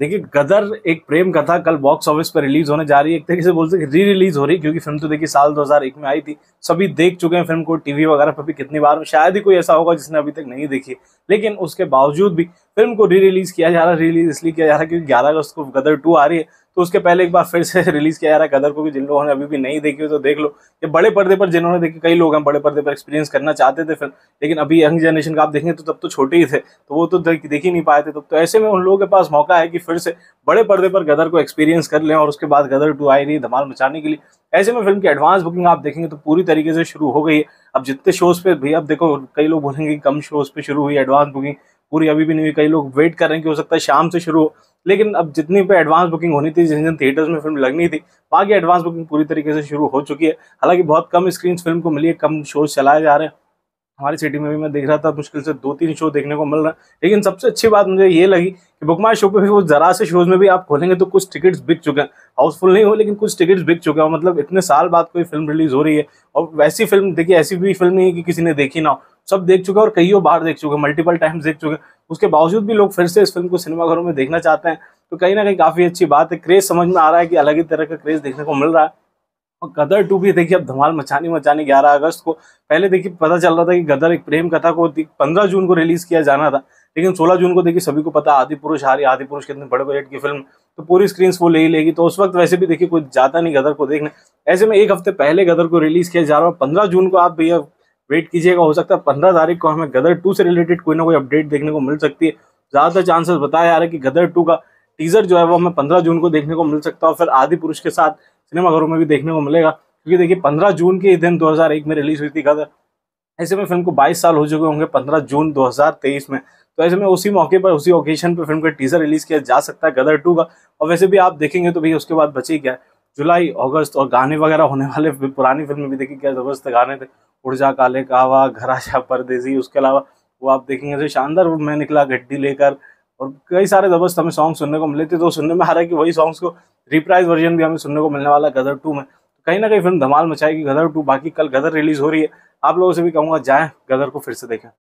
देखिए गदर एक प्रेम कथा कल बॉक्स ऑफिस पर रिलीज होने जा रही है एक तरीके से बोलते री रिलीज हो रही है क्योंकि फिल्म तो देखिए साल 2001 में आई थी सभी देख चुके हैं फिल्म को टीवी वगैरह पर भी कितनी बार शायद ही कोई ऐसा होगा जिसने अभी तक नहीं देखी लेकिन उसके बावजूद भी फिल्म को री रिलीज किया जा रहा है री रिलीज इसलिए किया जा रहा है क्योंकि ग्यारह अगस्त को गदर टू आ रही है तो उसके पहले एक बार फिर से रिलीज किया जा रहा है गदर को भी जिन लोगों ने अभी भी नहीं देखी तो देख लो ये बड़े पर्दे पर जिन्होंने देखे कई लोग हैं बड़े पर्दे पर एक्सपीरियंस करना चाहते थे फिल्म लेकिन अभी यंग जनरेशन का आप देखें तो तब तो छोटे ही थे तो वो तो देख ही नहीं पाए थे तब तो ऐसे में उन लोगों के पास मौका है कि फिर से बड़े पर्दे पर गदर को एक्सपीरियंस कर लें और उसके बाद गदर टू आई रही धमाल मचाने के लिए ऐसे में फिल्म की एडवांस बुकिंग आप देखेंगे तो पूरी तरीके से शुरू हो गई है अब जितने शोज पे भी अब देखो कई लोग बोलेंगे कम शोज पे शुरू हुई एडवांस बुकिंग पूरी अभी भी नहीं हुई कई लोग वेट कर रहे हैं कि हो सकता है शाम से शुरू हो लेकिन अब जितनी पे एडवांस बुकिंग होनी थी जिन जिन थिएटर्स में फिल्म लगनी थी वहाँ की एडवांस बुकिंग पूरी तरीके से शुरू हो चुकी है हालांकि बहुत कम स्क्रीन फिल्म को मिली है कम शोज चलाए जा रहे हैं हमारी सिटी में भी मैं देख रहा था मुश्किल से दो तीन शो देखने को मिल रहा है लेकिन सबसे अच्छी बात मुझे ये लगी कि बुकमार शो पे भी वो जरा से शोज में भी आप खोलेंगे तो कुछ टिकट्स बिक चुके हैं हाउसफुल नहीं हो लेकिन कुछ टिकट्स बिक चुके हैं मतलब इतने साल बाद कोई फिल्म रिलीज हो रही है और वैसी फिल्म देखिए ऐसी भी फिल्म नहीं है कि किसी ने देखी ना हो सब देख चुके हैं और कईयों बाहर देख चुके हैं मल्टीपल टाइम्स देख चुके हैं उसके बावजूद भी लोग फिर से इस फिल्म को सिनेमाघरों में देखना चाहते हैं तो कहीं ना कहीं काफ़ी अच्छी बात है क्रेज़ समझ में आ रहा है कि अलग ही तरह का क्रेज़ देखने को मिल रहा है और गदर टू भी देखिए अब धमाल मचानी मचानी ग्यारह अगस्त को पहले देखिए पता चल रहा था कि गदर एक प्रेम कथा को पंद्रह जून को रिलीज किया जाना था लेकिन सोलह जून को देखिए सभी को पता आदि पुरुष हारी आदि पुरुष कितने बड़े बजट की फिल्म तो पूरी स्क्रीन वो ले ही लेगी तो उस वक्त वैसे भी देखिए कोई जाता नहीं गदर को देखने ऐसे में एक हफ्ते पहले गदर को रिलीज किया जा रहा है पंद्रह जून को आप भैया वेट कीजिएगा हो सकता है पंद्रह तारीख को हमें गदर टू से रिलेटेड कोई ना कोई अपडेट देखने को मिल सकती है ज़्यादातर चांसेस बताया जा रहा है कि गदर टू का टीजर जो है वो हमें पंद्रह जून को देखने को मिल सकता है और फिर आदि पुरुष के साथ सिनेमाघरों में भी देखने को मिलेगा क्योंकि देखिए पंद्रह जून के दिन दो में रिलीज हुई थी गदर ऐसे में फिल्म को बाईस साल हो चुके होंगे पंद्रह जून दो में तो ऐसे में उसी मौके पर उसी ओकेजन पर फिल्म का टीजर रिलीज किया जा सकता है गदर टू का और वैसे भी आप देखेंगे तो भैया उसके बाद बचे क्या है जुलाई अगस्त और गाने वगैरह होने वाले पुरानी फिल्म भी देखी क्या जबरदस्त गाने थे उर्जा काले कावा घराशा परदेसी उसके अलावा वो आप देखेंगे जो शानदार मैं निकला गड्डी लेकर और कई सारे जबरदस्त हमें सॉन्ग सुनने को मिले थे तो सुनने में आ रहा है कि वही सॉन्ग्स को रिप्राइज वर्जन भी हमें सुनने को मिलने वाला है गदर टू में कहीं ना कहीं फिल्म धमाल मचाएगी गदर टू बाकी कल गदर रिलीज हो रही है आप लोगों से भी कहूँगा जाएँ गदर को फिर से देखें